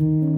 Mm-hmm.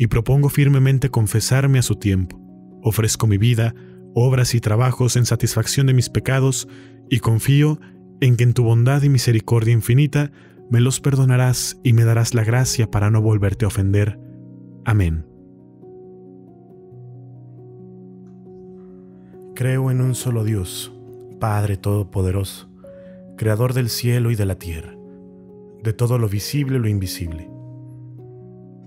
y propongo firmemente confesarme a su tiempo. Ofrezco mi vida, obras y trabajos en satisfacción de mis pecados y confío en que en tu bondad y misericordia infinita me los perdonarás y me darás la gracia para no volverte a ofender. Amén. Creo en un solo Dios, Padre Todopoderoso, Creador del cielo y de la tierra, de todo lo visible y lo invisible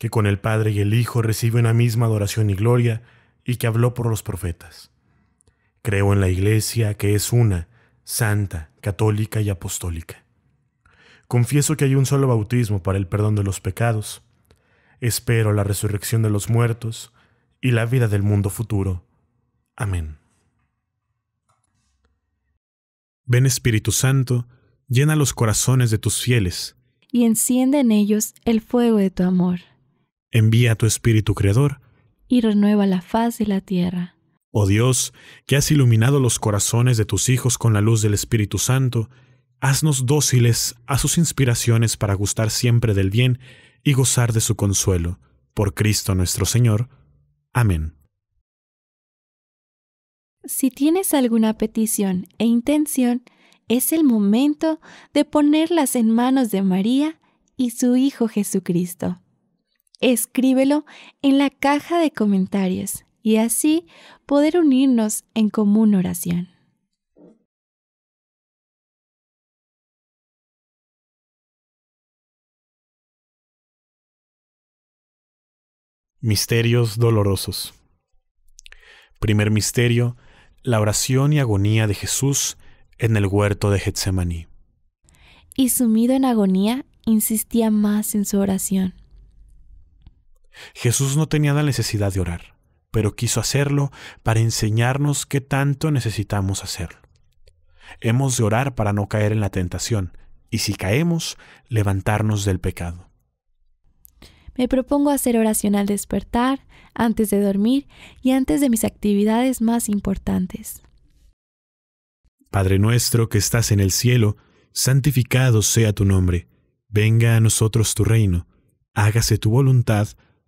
que con el Padre y el Hijo recibe una misma adoración y gloria, y que habló por los profetas. Creo en la Iglesia, que es una, santa, católica y apostólica. Confieso que hay un solo bautismo para el perdón de los pecados. Espero la resurrección de los muertos y la vida del mundo futuro. Amén. Ven Espíritu Santo, llena los corazones de tus fieles, y enciende en ellos el fuego de tu amor. Envía a tu Espíritu Creador y renueva la faz de la tierra. Oh Dios, que has iluminado los corazones de tus hijos con la luz del Espíritu Santo, haznos dóciles a sus inspiraciones para gustar siempre del bien y gozar de su consuelo. Por Cristo nuestro Señor. Amén. Si tienes alguna petición e intención, es el momento de ponerlas en manos de María y su Hijo Jesucristo escríbelo en la caja de comentarios y así poder unirnos en común oración. Misterios dolorosos. Primer misterio, la oración y agonía de Jesús en el huerto de Getsemaní. Y sumido en agonía, insistía más en su oración. Jesús no tenía la necesidad de orar, pero quiso hacerlo para enseñarnos qué tanto necesitamos hacerlo. Hemos de orar para no caer en la tentación, y si caemos, levantarnos del pecado. Me propongo hacer oración al despertar, antes de dormir y antes de mis actividades más importantes. Padre nuestro que estás en el cielo, santificado sea tu nombre, venga a nosotros tu reino, hágase tu voluntad,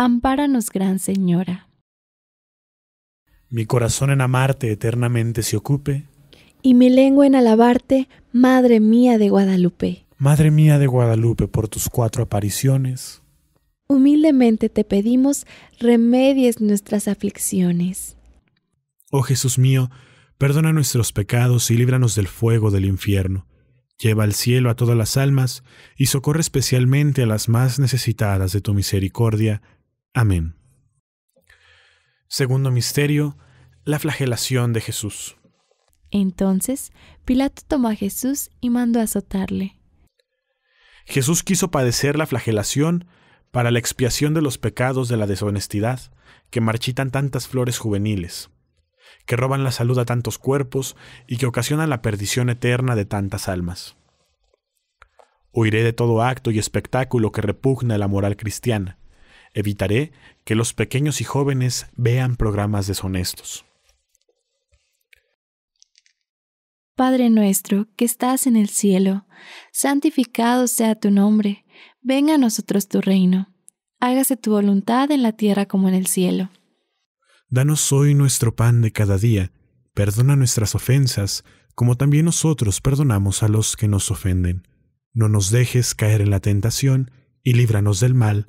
Ampáranos, Gran Señora. Mi corazón en amarte eternamente se ocupe. Y mi lengua en alabarte, Madre mía de Guadalupe. Madre mía de Guadalupe, por tus cuatro apariciones. Humildemente te pedimos, remedies nuestras aflicciones. Oh Jesús mío, perdona nuestros pecados y líbranos del fuego del infierno. Lleva al cielo a todas las almas y socorre especialmente a las más necesitadas de tu misericordia. Amén. Segundo misterio, la flagelación de Jesús. Entonces, Pilato tomó a Jesús y mandó a azotarle. Jesús quiso padecer la flagelación para la expiación de los pecados de la deshonestidad, que marchitan tantas flores juveniles, que roban la salud a tantos cuerpos y que ocasionan la perdición eterna de tantas almas. Huiré de todo acto y espectáculo que repugna la moral cristiana, Evitaré que los pequeños y jóvenes vean programas deshonestos. Padre nuestro que estás en el cielo, santificado sea tu nombre, venga a nosotros tu reino, hágase tu voluntad en la tierra como en el cielo. Danos hoy nuestro pan de cada día, perdona nuestras ofensas, como también nosotros perdonamos a los que nos ofenden. No nos dejes caer en la tentación, y líbranos del mal.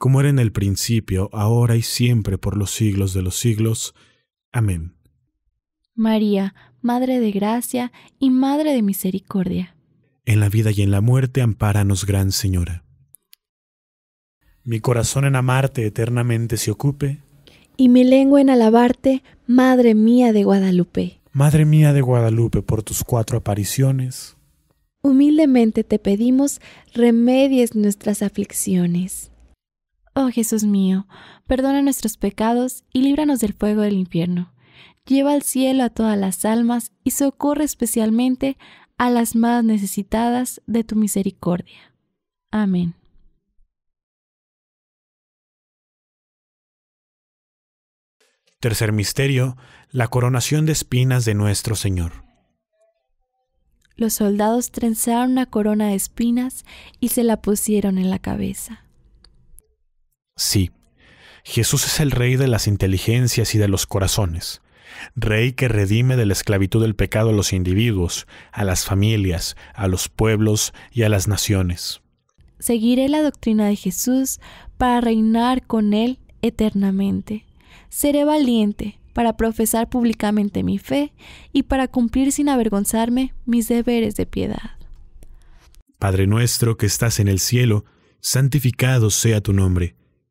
como era en el principio, ahora y siempre, por los siglos de los siglos. Amén. María, Madre de Gracia y Madre de Misericordia. En la vida y en la muerte, ampáranos, Gran Señora. Mi corazón en amarte eternamente se ocupe. Y mi lengua en alabarte, Madre mía de Guadalupe. Madre mía de Guadalupe, por tus cuatro apariciones. Humildemente te pedimos, remedies nuestras aflicciones. Oh Jesús mío, perdona nuestros pecados y líbranos del fuego del infierno. Lleva al cielo a todas las almas y socorre especialmente a las más necesitadas de tu misericordia. Amén. Tercer misterio, la coronación de espinas de nuestro Señor. Los soldados trenzaron una corona de espinas y se la pusieron en la cabeza. Sí, Jesús es el rey de las inteligencias y de los corazones, rey que redime de la esclavitud del pecado a los individuos, a las familias, a los pueblos y a las naciones. Seguiré la doctrina de Jesús para reinar con Él eternamente. Seré valiente para profesar públicamente mi fe y para cumplir sin avergonzarme mis deberes de piedad. Padre nuestro que estás en el cielo, santificado sea tu nombre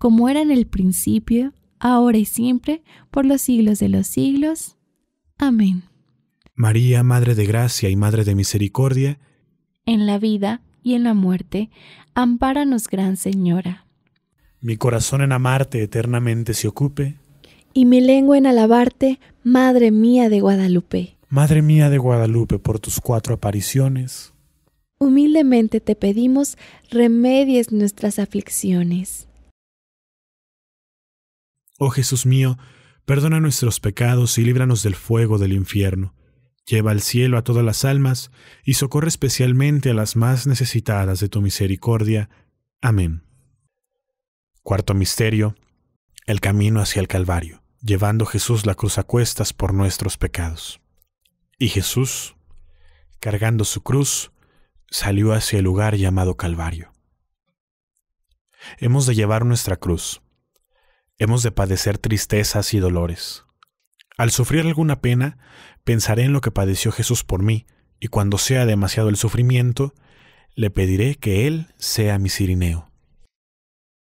como era en el principio, ahora y siempre, por los siglos de los siglos. Amén. María, Madre de Gracia y Madre de Misericordia, en la vida y en la muerte, ampáranos, Gran Señora. Mi corazón en amarte eternamente se ocupe, y mi lengua en alabarte, Madre mía de Guadalupe. Madre mía de Guadalupe, por tus cuatro apariciones, humildemente te pedimos remedies nuestras aflicciones. Oh Jesús mío, perdona nuestros pecados y líbranos del fuego del infierno. Lleva al cielo a todas las almas y socorre especialmente a las más necesitadas de tu misericordia. Amén. Cuarto misterio. El camino hacia el Calvario, llevando Jesús la cruz a cuestas por nuestros pecados. Y Jesús, cargando su cruz, salió hacia el lugar llamado Calvario. Hemos de llevar nuestra cruz, hemos de padecer tristezas y dolores. Al sufrir alguna pena, pensaré en lo que padeció Jesús por mí, y cuando sea demasiado el sufrimiento, le pediré que Él sea mi sirineo.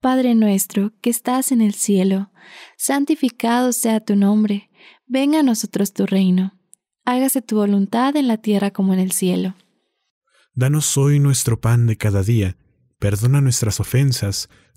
Padre nuestro que estás en el cielo, santificado sea tu nombre, venga a nosotros tu reino, hágase tu voluntad en la tierra como en el cielo. Danos hoy nuestro pan de cada día, perdona nuestras ofensas,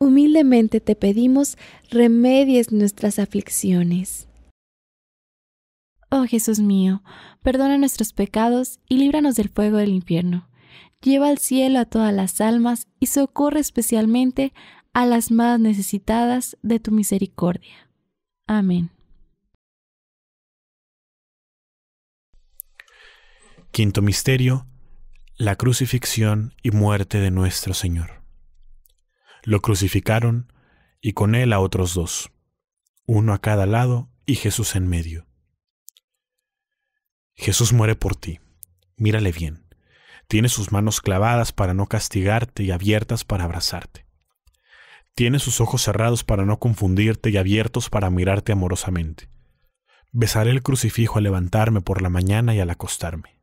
humildemente te pedimos remedies nuestras aflicciones. Oh Jesús mío, perdona nuestros pecados y líbranos del fuego del infierno. Lleva al cielo a todas las almas y socorre especialmente a las más necesitadas de tu misericordia. Amén. Quinto Misterio, la crucifixión y muerte de nuestro Señor. Lo crucificaron y con él a otros dos, uno a cada lado y Jesús en medio. Jesús muere por ti. Mírale bien. Tiene sus manos clavadas para no castigarte y abiertas para abrazarte. Tiene sus ojos cerrados para no confundirte y abiertos para mirarte amorosamente. Besaré el crucifijo al levantarme por la mañana y al acostarme.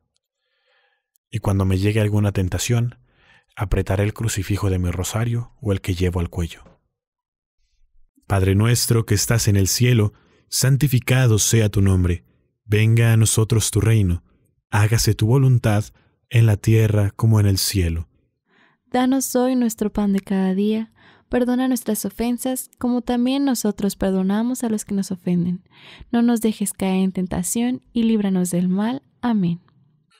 Y cuando me llegue alguna tentación, apretaré el crucifijo de mi rosario o el que llevo al cuello. Padre nuestro que estás en el cielo, santificado sea tu nombre, venga a nosotros tu reino, hágase tu voluntad en la tierra como en el cielo. Danos hoy nuestro pan de cada día, perdona nuestras ofensas como también nosotros perdonamos a los que nos ofenden. No nos dejes caer en tentación y líbranos del mal. Amén.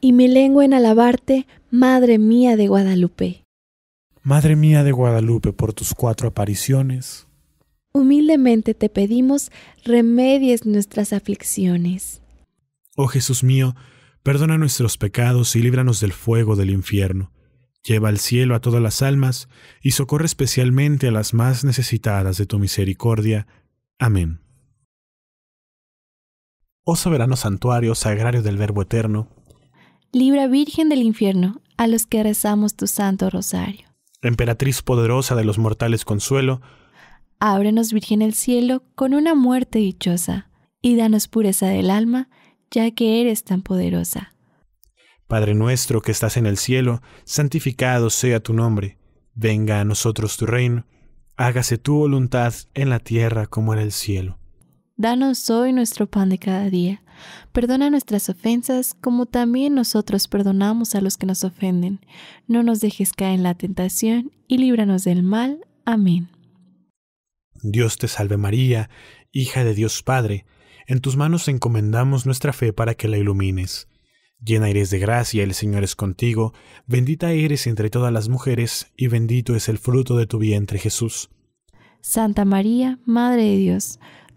y mi lengua en alabarte, Madre mía de Guadalupe. Madre mía de Guadalupe, por tus cuatro apariciones. Humildemente te pedimos remedies nuestras aflicciones. Oh Jesús mío, perdona nuestros pecados y líbranos del fuego del infierno. Lleva al cielo a todas las almas y socorre especialmente a las más necesitadas de tu misericordia. Amén. Oh soberano santuario, sagrario del Verbo Eterno, Libra Virgen del infierno a los que rezamos tu santo rosario. Emperatriz poderosa de los mortales consuelo, ábrenos Virgen el cielo con una muerte dichosa, y danos pureza del alma, ya que eres tan poderosa. Padre nuestro que estás en el cielo, santificado sea tu nombre, venga a nosotros tu reino, hágase tu voluntad en la tierra como en el cielo. Danos hoy nuestro pan de cada día Perdona nuestras ofensas como también nosotros perdonamos a los que nos ofenden. No nos dejes caer en la tentación y líbranos del mal. Amén. Dios te salve María, hija de Dios Padre. En tus manos encomendamos nuestra fe para que la ilumines. Llena eres de gracia, el Señor es contigo, bendita eres entre todas las mujeres, y bendito es el fruto de tu vientre Jesús. Santa María, Madre de Dios,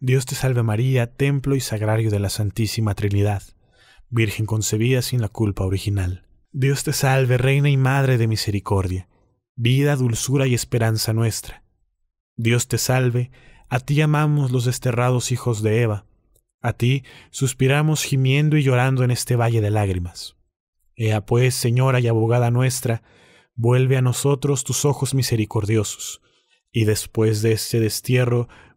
Dios te salve María, templo y sagrario de la Santísima Trinidad, Virgen concebida sin la culpa original. Dios te salve, Reina y Madre de Misericordia, vida, dulzura y esperanza nuestra. Dios te salve, a ti amamos los desterrados hijos de Eva, a ti suspiramos gimiendo y llorando en este valle de lágrimas. Ea pues, Señora y abogada nuestra, vuelve a nosotros tus ojos misericordiosos, y después de este destierro,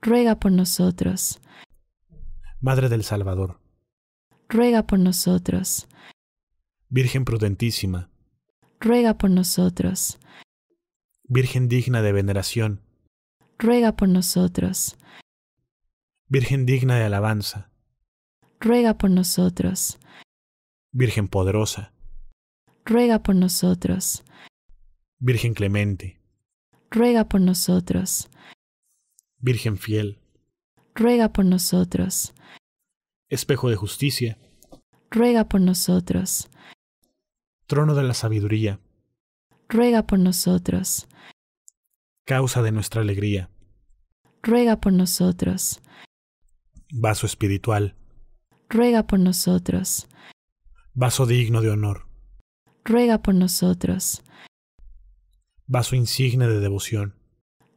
ruega por nosotros. Madre del Salvador, ruega por nosotros. Virgen prudentísima, ruega por nosotros. Virgen digna de veneración, ruega por nosotros. Virgen digna de alabanza, ruega por nosotros. Virgen poderosa, ruega por nosotros. Virgen clemente, ruega por nosotros. Virgen fiel, ruega por nosotros. Espejo de justicia, ruega por nosotros. Trono de la sabiduría, ruega por nosotros. Causa de nuestra alegría, ruega por nosotros. Vaso espiritual, ruega por nosotros. Vaso digno de honor, ruega por nosotros. Vaso insigne de devoción,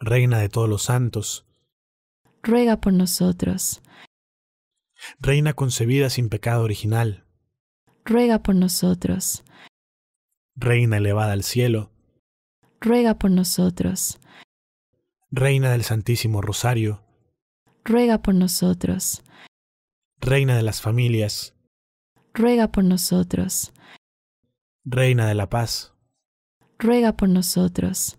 Reina de todos los santos, ruega por nosotros. Reina concebida sin pecado original, ruega por nosotros. Reina elevada al cielo, ruega por nosotros. Reina del Santísimo Rosario, ruega por nosotros. Reina de las familias, ruega por nosotros. Reina de la paz, ruega por nosotros.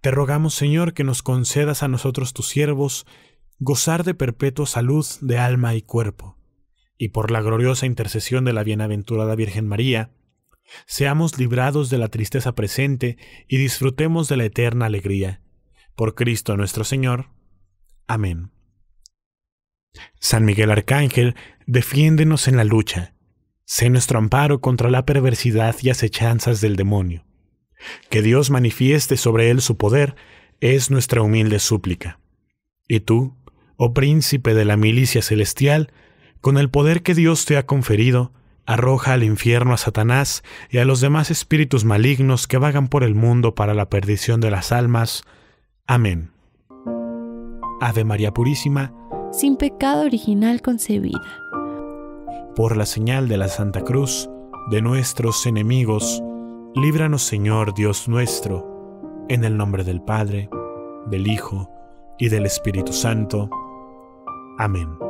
Te rogamos, Señor, que nos concedas a nosotros tus siervos gozar de perpetua salud de alma y cuerpo, y por la gloriosa intercesión de la bienaventurada Virgen María, seamos librados de la tristeza presente y disfrutemos de la eterna alegría. Por Cristo nuestro Señor. Amén. San Miguel Arcángel, defiéndenos en la lucha. Sé nuestro amparo contra la perversidad y acechanzas del demonio que Dios manifieste sobre él su poder es nuestra humilde súplica. Y tú, oh príncipe de la milicia celestial, con el poder que Dios te ha conferido, arroja al infierno a Satanás y a los demás espíritus malignos que vagan por el mundo para la perdición de las almas. Amén. Ave María Purísima, sin pecado original concebida. Por la señal de la Santa Cruz, de nuestros enemigos, Líbranos, Señor Dios nuestro, en el nombre del Padre, del Hijo y del Espíritu Santo. Amén.